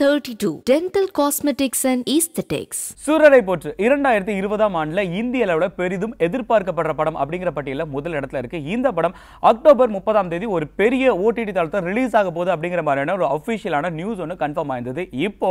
32 dental cosmetics and aesthetics Soorarai Pottru இரண்டாயிரத்தி இருபதாம் ஆண்டுல இந்திய அளவுல பெரிதும் எதிர்பார்க்கப்படுற படம் அப்படிங்கிற பட்டியலில் முதல் இடத்துல இருக்கு இந்த படம் அக்டோபர் முப்பதாம் தேதி ஒரு பெரிய ஓடிடி தளத்தில் ரிலீஸ் ஆக போகுது அப்படிங்கிற மாதிரியான ஒரு அஃபிஷியலான நியூஸ் ஒன்று கன்ஃபார்ம் ஆயிருந்தது இப்போ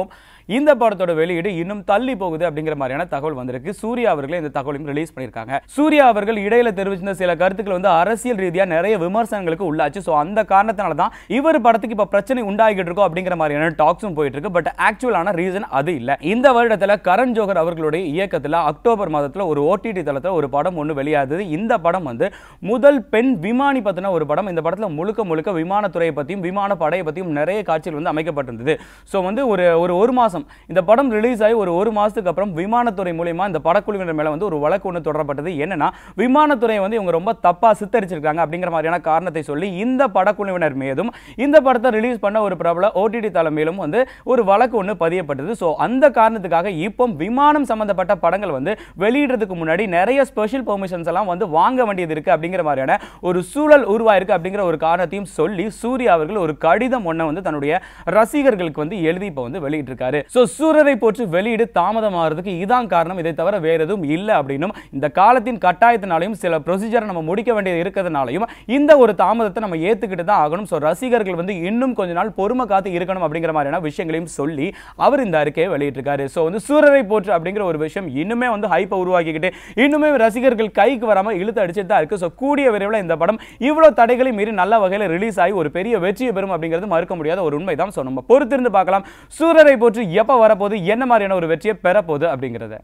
இந்த படத்தோட வெளியீடு இன்னும் தள்ளி போகுது அப்படிங்கிற மாதிரியான தகவல் வந்திருக்கு சூர்யா அவர்களே இந்த தகவலையும் ரிலீஸ் பண்ணியிருக்காங்க சூர்யா அவர்கள் இடையில தெரிவிச்சிருந்த சில கருத்துக்கள் வந்து அரசியல் ரீதியா நிறைய விமர்சனங்களுக்கு உள்ளாச்சு ஸோ அந்த காரணத்தினால தான் இவர் படத்துக்கு இப்போ பிரச்சனை உண்டாகிட்டு இருக்கோம் அப்படிங்கிற மாதிரியான டாக்ஸும் போயிட்டு இருக்கு பட் ஆக்சுவலான ரீசன் அது இல்லை இந்த வருடத்தில் கரண் ஜோகர் அவர்களுடைய இயக்கத்தில் அக்டோபர் மாதத்தில் ஒரு ஓடிடி தளத்தில் ஒரு படம் ஒன்று வெளியாகுது இந்த படம் வந்து முதல் பெண் விமானி பற்றின ஒரு படம் இந்த படத்தில் முழுக்க முழுக்க விமானத்துறையை பற்றியும் விமான படையை பற்றியும் நிறைய காட்சிகள் வந்து அமைக்கப்பட்டிருந்தது ஸோ வந்து ஒரு ஒரு ஒரு மாதம் இந்த படம் ரிலீஸ் ஆகி ஒரு ஒரு மாதத்துக்கு அப்புறம் விமானத்துறை மூலயமா இந்த படக்குழுவினர் மேலே வந்து ஒரு வழக்கு ஒன்று தொடரப்பட்டது என்னன்னா விமானத்துறையை வந்து இவங்க ரொம்ப தப்பாக சித்தரிச்சிருக்காங்க அப்படிங்கிற மாதிரியான காரணத்தை சொல்லி இந்த படக்குழுவினர் மீதும் இந்த படத்தை ரிலீஸ் பண்ண ஒரு பிரபல ஓடிடி தளம் மேலும் வந்து ஒரு வழக்கு ஒன்று பதியப்பட்டது ஸோ அந்த காரணத்துக்காக இப்போ விமானம் சம்மந்தப்பட்ட படங்கள் வந்து வெளியிடுறதுக்கு முன்னாடி நிறைய ஸ்பெஷல் பெர்மிஷன்ஸ் எல்லாம் வந்து வாங்க வேண்டியது இருக்குது அப்படிங்கிற மாதிரியான ஒரு சூழல் உருவாயிருக்கு அப்படிங்கிற ஒரு காரணத்தையும் சொல்லி சூர்யா அவர்கள் ஒரு கடிதம் ஒன்றை வந்து தன்னுடைய ரசிகர்களுக்கு வந்து எழுதி இப்போ வந்து வெளியிட்டிருக்காரு ஸோ சூரரை போற்று வெளியீடு தாமதமாகிறதுக்கு இதான் காரணம் இதை தவிர வேற எதுவும் இல்லை அப்படின்னும் இந்த காலத்தின் கட்டாயத்தினாலையும் சில ப்ரொசீஜரை நம்ம முடிக்க வேண்டியது இருக்கிறதுனாலையும் இந்த ஒரு தாமதத்தை நம்ம ஏற்றுக்கிட்டு தான் ஆகணும் ஸோ ரசிகர்கள் வந்து இன்னும் கொஞ்ச நாள் பொறுமை காத்து இருக்கணும் அப்படிங்கிற மாதிரியான விஷயங்கள் விஷயங்களையும் சொல்லி அவர் இந்த அறிக்கையை வெளியிட்டிருக்காரு ஸோ வந்து சூரரை போற்று அப்படிங்கிற ஒரு விஷயம் இன்னுமே வந்து ஹைப்பை உருவாக்கிக்கிட்டு இன்னுமே ரசிகர்கள் கைக்கு வராமல் இழுத்து அடிச்சுட்டு தான் இருக்குது ஸோ கூடிய விரைவில் இந்த படம் இவ்வளோ தடைகளையும் மீறி நல்ல வகையில் ரிலீஸ் ஆகி ஒரு பெரிய வெற்றியை பெறும் அப்படிங்கிறது மறுக்க முடியாத ஒரு உண்மை தான் ஸோ நம்ம பொறுத்திருந்து பார்க்கலாம் சூரரை போற்று எப்போ வரப்போகுது என்ன மாதிரியான ஒரு வெற்றியை பெறப்போகுது அப்படிங்கிறத